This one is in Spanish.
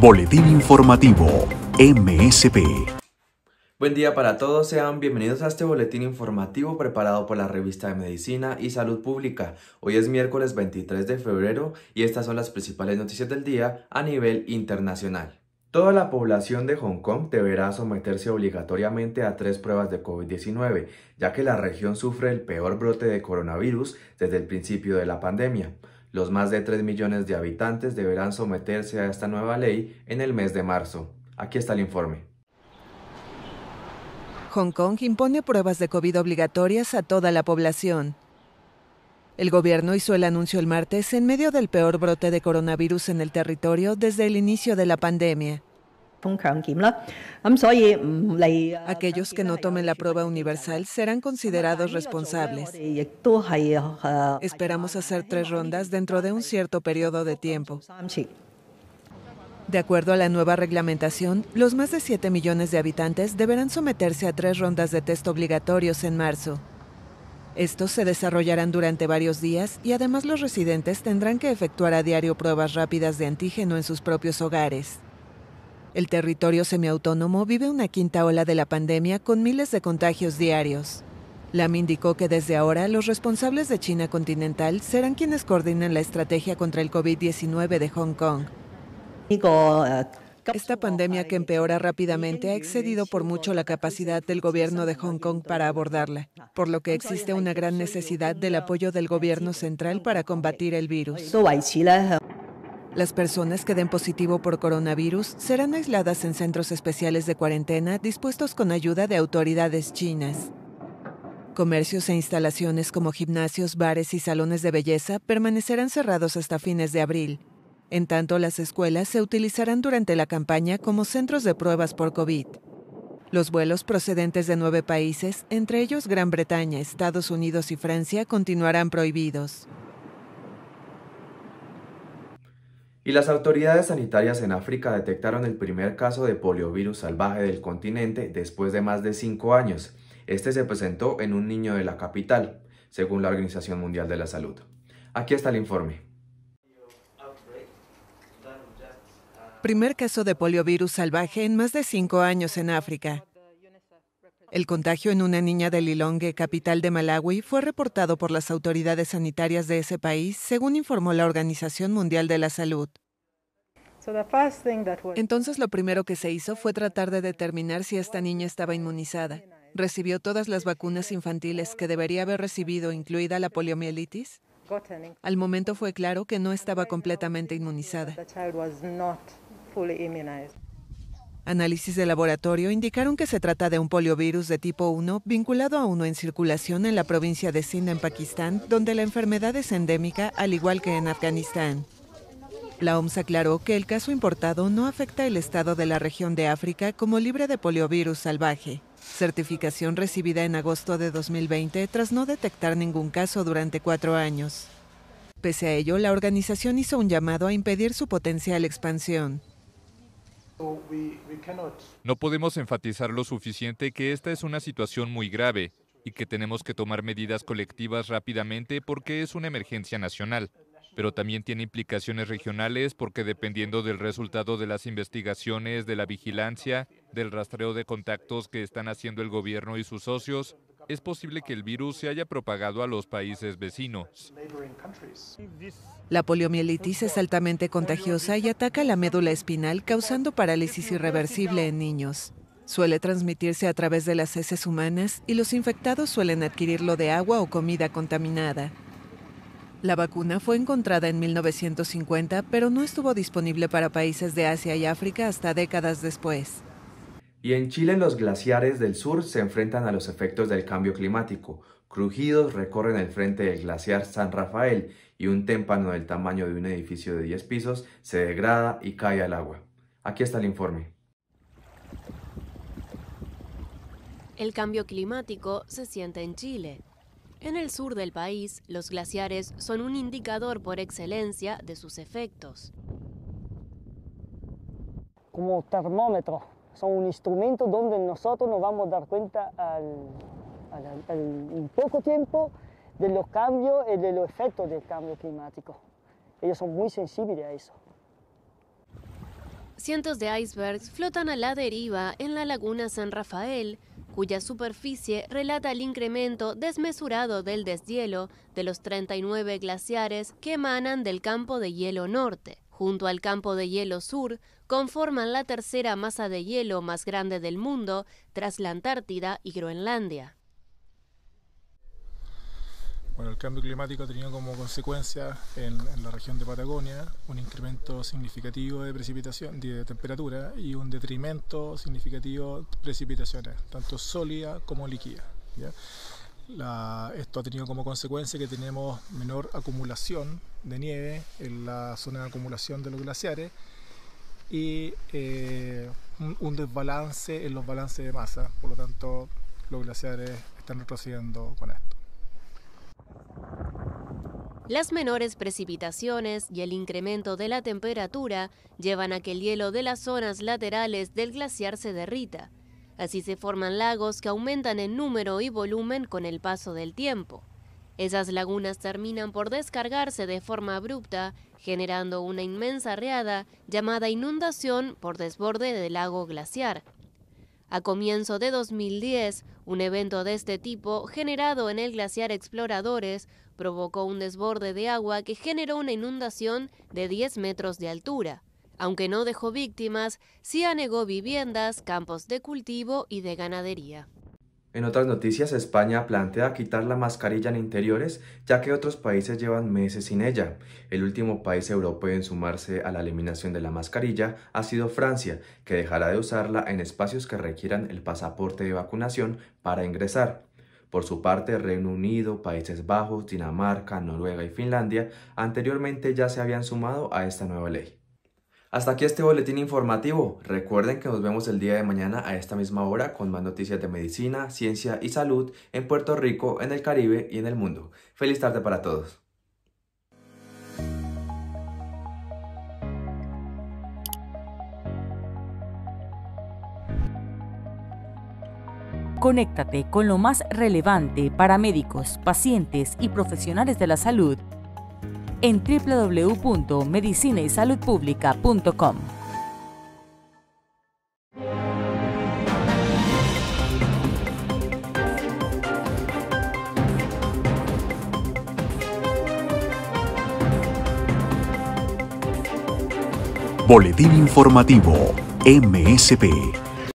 Boletín informativo MSP. Buen día para todos, sean bienvenidos a este boletín informativo preparado por la revista de Medicina y Salud Pública. Hoy es miércoles 23 de febrero y estas son las principales noticias del día a nivel internacional. Toda la población de Hong Kong deberá someterse obligatoriamente a tres pruebas de COVID-19, ya que la región sufre el peor brote de coronavirus desde el principio de la pandemia. Los más de 3 millones de habitantes deberán someterse a esta nueva ley en el mes de marzo. Aquí está el informe. Hong Kong impone pruebas de COVID obligatorias a toda la población. El gobierno hizo el anuncio el martes en medio del peor brote de coronavirus en el territorio desde el inicio de la pandemia. Aquellos que no tomen la prueba universal serán considerados responsables. Esperamos hacer tres rondas dentro de un cierto periodo de tiempo. De acuerdo a la nueva reglamentación, los más de 7 millones de habitantes deberán someterse a tres rondas de test obligatorios en marzo. Estos se desarrollarán durante varios días y además los residentes tendrán que efectuar a diario pruebas rápidas de antígeno en sus propios hogares. El territorio semiautónomo vive una quinta ola de la pandemia con miles de contagios diarios. Lam indicó que desde ahora los responsables de China continental serán quienes coordinen la estrategia contra el COVID-19 de Hong Kong. Esta pandemia que empeora rápidamente ha excedido por mucho la capacidad del gobierno de Hong Kong para abordarla, por lo que existe una gran necesidad del apoyo del gobierno central para combatir el virus. Las personas que den positivo por coronavirus serán aisladas en centros especiales de cuarentena dispuestos con ayuda de autoridades chinas. Comercios e instalaciones como gimnasios, bares y salones de belleza permanecerán cerrados hasta fines de abril, en tanto, las escuelas se utilizarán durante la campaña como centros de pruebas por COVID. Los vuelos procedentes de nueve países, entre ellos Gran Bretaña, Estados Unidos y Francia, continuarán prohibidos. Y las autoridades sanitarias en África detectaron el primer caso de poliovirus salvaje del continente después de más de cinco años. Este se presentó en un niño de la capital, según la Organización Mundial de la Salud. Aquí está el informe. Primer caso de poliovirus salvaje en más de cinco años en África. El contagio en una niña de Lilongue, capital de Malawi, fue reportado por las autoridades sanitarias de ese país, según informó la Organización Mundial de la Salud. Entonces lo primero que se hizo fue tratar de determinar si esta niña estaba inmunizada. ¿Recibió todas las vacunas infantiles que debería haber recibido, incluida la poliomielitis? Al momento fue claro que no estaba completamente inmunizada fully immunized. Análisis de laboratorio indicaron que se trata de un poliovirus de tipo 1 vinculado a uno en circulación en la provincia de Sindh en Pakistán, donde la enfermedad es endémica al igual que en Afganistán. La OMS aclaró que el caso importado no afecta el estado de la región de África como libre de poliovirus salvaje, certificación recibida en agosto de 2020 tras no detectar ningún caso durante cuatro años. Pese a ello, la organización hizo un llamado a impedir su potencial expansión. No podemos enfatizar lo suficiente que esta es una situación muy grave y que tenemos que tomar medidas colectivas rápidamente porque es una emergencia nacional, pero también tiene implicaciones regionales porque dependiendo del resultado de las investigaciones, de la vigilancia, del rastreo de contactos que están haciendo el gobierno y sus socios, es posible que el virus se haya propagado a los países vecinos. La poliomielitis es altamente contagiosa y ataca la médula espinal causando parálisis irreversible en niños. Suele transmitirse a través de las heces humanas y los infectados suelen adquirirlo de agua o comida contaminada. La vacuna fue encontrada en 1950, pero no estuvo disponible para países de Asia y África hasta décadas después. Y en Chile los glaciares del sur se enfrentan a los efectos del cambio climático. Crujidos recorren el frente del glaciar San Rafael y un témpano del tamaño de un edificio de 10 pisos se degrada y cae al agua. Aquí está el informe. El cambio climático se siente en Chile. En el sur del país, los glaciares son un indicador por excelencia de sus efectos. Como termómetro son un instrumento donde nosotros nos vamos a dar cuenta en poco tiempo de los cambios y eh, de los efectos del cambio climático. Ellos son muy sensibles a eso. Cientos de icebergs flotan a la deriva en la laguna San Rafael, cuya superficie relata el incremento desmesurado del deshielo de los 39 glaciares que emanan del campo de hielo norte junto al campo de hielo sur, conforman la tercera masa de hielo más grande del mundo tras la Antártida y Groenlandia. Bueno, el cambio climático ha tenido como consecuencia en, la región de Patagonia un incremento significativo de precipitación, de temperatura y un detrimento significativo de precipitaciones, tanto sólida como líquida esto ha tenido como consecuencia que tenemos menor acumulación de nieve en la zona de acumulación de los glaciares y eh, un, desbalance en los balances de masa. Por lo tanto, los glaciares están retrocediendo con esto. Las menores precipitaciones y el incremento de la temperatura llevan a que el hielo de las zonas laterales del glaciar se derrita Así se forman lagos que aumentan en número y volumen con el paso del tiempo. Esas lagunas terminan por descargarse de forma abrupta, generando una inmensa riada llamada inundación por desborde del lago glaciar. A comienzo de 2010, un evento de este tipo, generado en el glaciar Exploradores, provocó un desborde de agua que generó una inundación de 10 metros de altura. Aunque no dejó víctimas, sí anegó viviendas, campos de cultivo y de ganadería. En otras noticias, España plantea quitar la mascarilla en interiores, ya que otros países llevan meses sin ella. El último país europeo en sumarse a la eliminación de la mascarilla ha sido Francia, que dejará de usarla en espacios que requieran el pasaporte de vacunación para ingresar. Por su parte, Reino Unido, Países Bajos, Dinamarca, Noruega y Finlandia anteriormente ya se habían sumado a esta nueva ley. Hasta aquí este boletín informativo. Recuerden que nos vemos el día de mañana a esta misma hora con más noticias de medicina, ciencia y salud en Puerto Rico, en el Caribe y en el mundo. Feliz tarde para todos. Conéctate con lo más relevante para médicos, pacientes y profesionales de la salud en www.medicinaysaludpublica.com. Boletín Informativo MSP